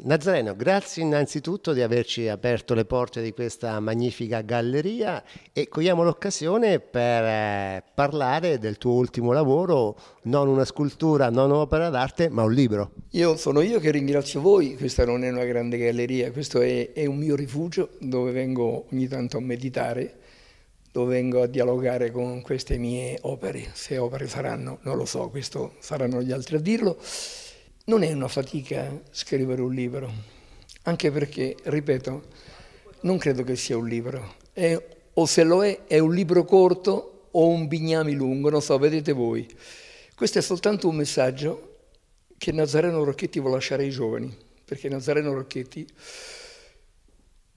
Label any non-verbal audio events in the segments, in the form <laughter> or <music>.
Nazareno, grazie innanzitutto di averci aperto le porte di questa magnifica galleria e cogliamo l'occasione per eh, parlare del tuo ultimo lavoro, non una scultura, non un'opera d'arte, ma un libro. Io sono io che ringrazio voi, questa non è una grande galleria, questo è, è un mio rifugio dove vengo ogni tanto a meditare, dove vengo a dialogare con queste mie opere, se opere saranno, non lo so, questo saranno gli altri a dirlo non è una fatica scrivere un libro, anche perché, ripeto, non credo che sia un libro. È, o se lo è, è un libro corto o un bignami lungo, non so, vedete voi. Questo è soltanto un messaggio che Nazareno Rocchetti vuole lasciare ai giovani, perché Nazareno Rocchetti,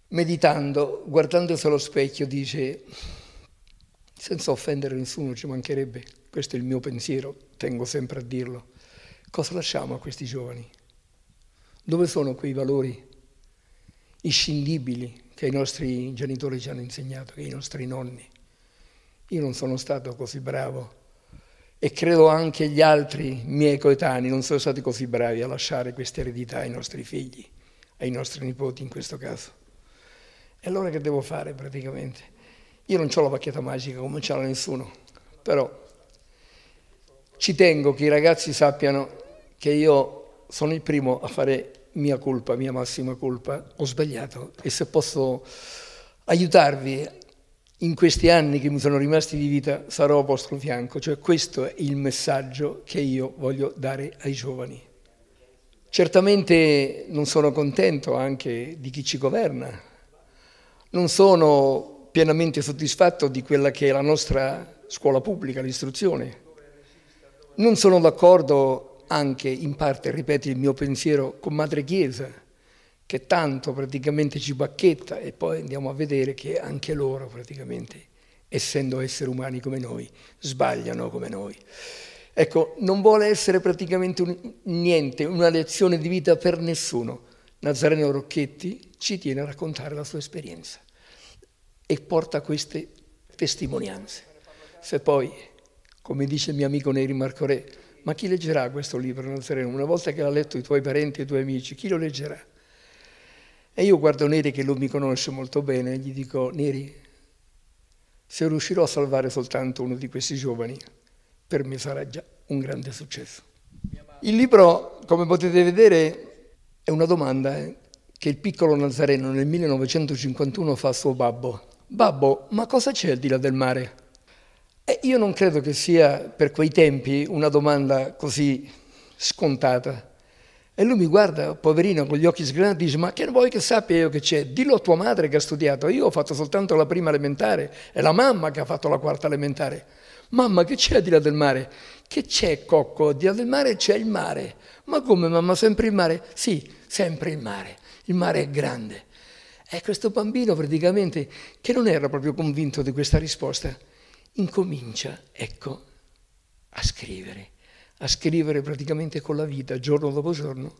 meditando, guardandosi allo specchio, dice, senza offendere nessuno, ci mancherebbe, questo è il mio pensiero, tengo sempre a dirlo Cosa lasciamo a questi giovani? Dove sono quei valori inscindibili che i nostri genitori ci hanno insegnato, che i nostri nonni? Io non sono stato così bravo e credo anche gli altri miei coetanei non sono stati così bravi a lasciare questa eredità ai nostri figli, ai nostri nipoti in questo caso. E allora che devo fare praticamente? Io non ho la bacchetta magica come ce l'ha nessuno, però ci tengo che i ragazzi sappiano che io sono il primo a fare mia colpa, mia massima colpa. Ho sbagliato e se posso aiutarvi in questi anni che mi sono rimasti di vita sarò a vostro fianco. Cioè questo è il messaggio che io voglio dare ai giovani. Certamente non sono contento anche di chi ci governa, non sono pienamente soddisfatto di quella che è la nostra scuola pubblica, l'istruzione. Non sono d'accordo anche, in parte, ripeto, il mio pensiero con Madre Chiesa, che tanto praticamente ci bacchetta e poi andiamo a vedere che anche loro praticamente, essendo esseri umani come noi, sbagliano come noi. Ecco, non vuole essere praticamente un, niente, una lezione di vita per nessuno. Nazareno Rocchetti ci tiene a raccontare la sua esperienza e porta queste testimonianze. Se poi come dice il mio amico Neri Marco Re, ma chi leggerà questo libro Nazareno? Una volta che l'ha letto i tuoi parenti e i tuoi amici, chi lo leggerà? E io guardo Neri che lui mi conosce molto bene e gli dico, Neri, se riuscirò a salvare soltanto uno di questi giovani, per me sarà già un grande successo. Il libro, come potete vedere, è una domanda eh, che il piccolo Nazareno nel 1951 fa a suo babbo. Babbo, ma cosa c'è al di là del mare? E io non credo che sia per quei tempi una domanda così scontata. E lui mi guarda, poverino, con gli occhi sgranati, dice, ma che vuoi che sappia io che c'è? Dillo a tua madre che ha studiato, io ho fatto soltanto la prima elementare, è la mamma che ha fatto la quarta elementare. Mamma, che c'è al di là del mare? Che c'è, Cocco? Al di là del mare c'è il mare. Ma come, mamma, sempre il mare? Sì, sempre il mare. Il mare è grande. E questo bambino praticamente, che non era proprio convinto di questa risposta, incomincia, ecco, a scrivere, a scrivere praticamente con la vita, giorno dopo giorno,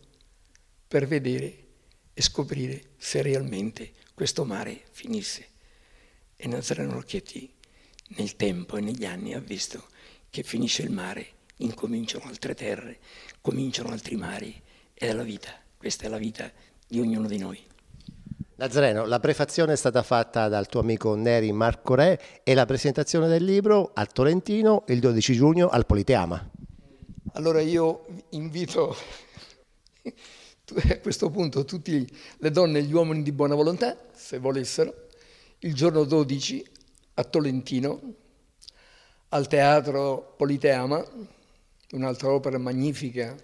per vedere e scoprire se realmente questo mare finisse. E Nazareno Rocchetti nel tempo e negli anni ha visto che finisce il mare, incominciano altre terre, cominciano altri mari, è la vita, questa è la vita di ognuno di noi. Nazareno, la prefazione è stata fatta dal tuo amico Neri Marco Re e la presentazione del libro a Tolentino il 12 giugno al Politeama. Allora io invito <laughs> a questo punto tutte le donne e gli uomini di buona volontà, se volessero, il giorno 12 a Tolentino, al Teatro Politeama, un'altra opera magnifica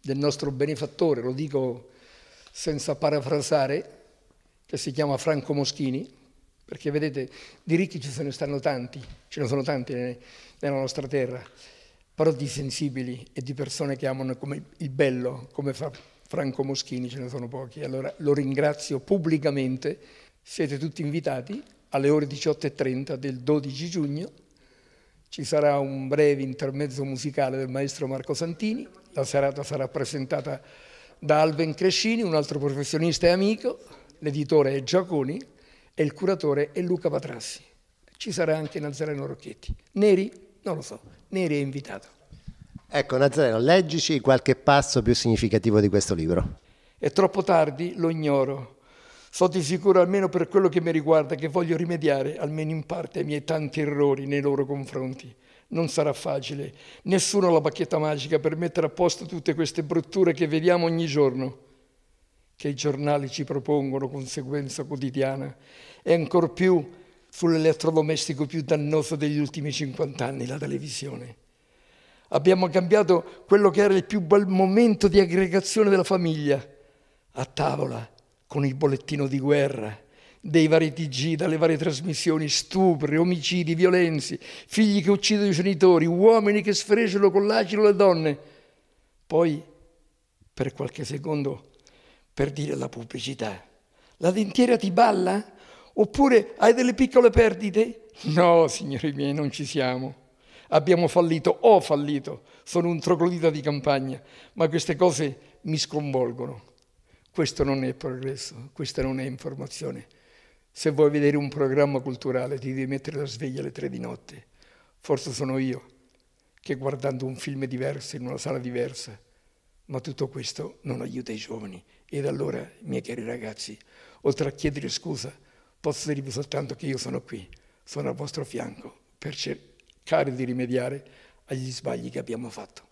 del nostro benefattore, lo dico senza parafrasare, che si chiama Franco Moschini, perché vedete, di ricchi ce ne stanno tanti, ce ne sono tanti nella nostra terra, però di sensibili e di persone che amano come il bello, come fa Franco Moschini, ce ne sono pochi. Allora lo ringrazio pubblicamente, siete tutti invitati alle ore 18.30 del 12 giugno ci sarà un breve intermezzo musicale del maestro Marco Santini, la serata sarà presentata da Alben Crescini, un altro professionista e amico, l'editore è Giaconi e il curatore è Luca Patrassi. Ci sarà anche Nazareno Rocchetti. Neri? Non lo so, Neri è invitato. Ecco Nazareno, leggici qualche passo più significativo di questo libro. È troppo tardi, lo ignoro. So di sicuro, almeno per quello che mi riguarda, che voglio rimediare, almeno in parte, ai miei tanti errori nei loro confronti. Non sarà facile. Nessuno ha la bacchetta magica per mettere a posto tutte queste brutture che vediamo ogni giorno che i giornali ci propongono conseguenza quotidiana e ancor più sull'elettrodomestico più dannoso degli ultimi 50 anni, la televisione. Abbiamo cambiato quello che era il più bel momento di aggregazione della famiglia, a tavola, con il bollettino di guerra, dei vari TG, dalle varie trasmissioni, stupri, omicidi, violenze, figli che uccidono i genitori, uomini che sfregiano con l'acido le donne. Poi, per qualche secondo, per dire la pubblicità. La dentiera ti balla? Oppure hai delle piccole perdite? No, signori miei, non ci siamo. Abbiamo fallito, ho fallito, sono un troglodita di campagna, ma queste cose mi sconvolgono. Questo non è progresso, questa non è informazione. Se vuoi vedere un programma culturale ti devi mettere la sveglia alle tre di notte. Forse sono io che guardando un film diverso in una sala diversa, ma tutto questo non aiuta i giovani ed allora, miei cari ragazzi, oltre a chiedere scusa, posso dirvi soltanto che io sono qui, sono al vostro fianco per cercare di rimediare agli sbagli che abbiamo fatto.